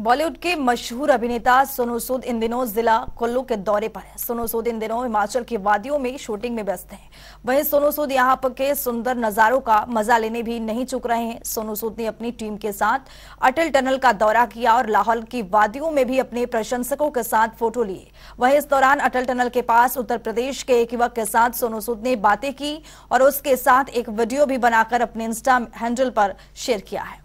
बॉलीवुड के मशहूर अभिनेता सोनू सूद इन दिनों जिला कुल्लू के दौरे पर है सोनू सूद इन दिनों हिमाचल की वादियों में शूटिंग में व्यस्त हैं। वहीं सोनू सूद यहाँ पर के सुंदर नजारों का मजा लेने भी नहीं चुक रहे हैं सोनू सूद ने अपनी टीम के साथ अटल टनल का दौरा किया और लाहौल की वादियों में भी अपने प्रशंसकों के साथ फोटो लिए वही इस दौरान अटल टनल के पास उत्तर प्रदेश के एक युवक के साथ सोनू सूद ने बातें की और उसके साथ एक वीडियो भी बनाकर अपने इंस्टा हैंडल पर शेयर किया है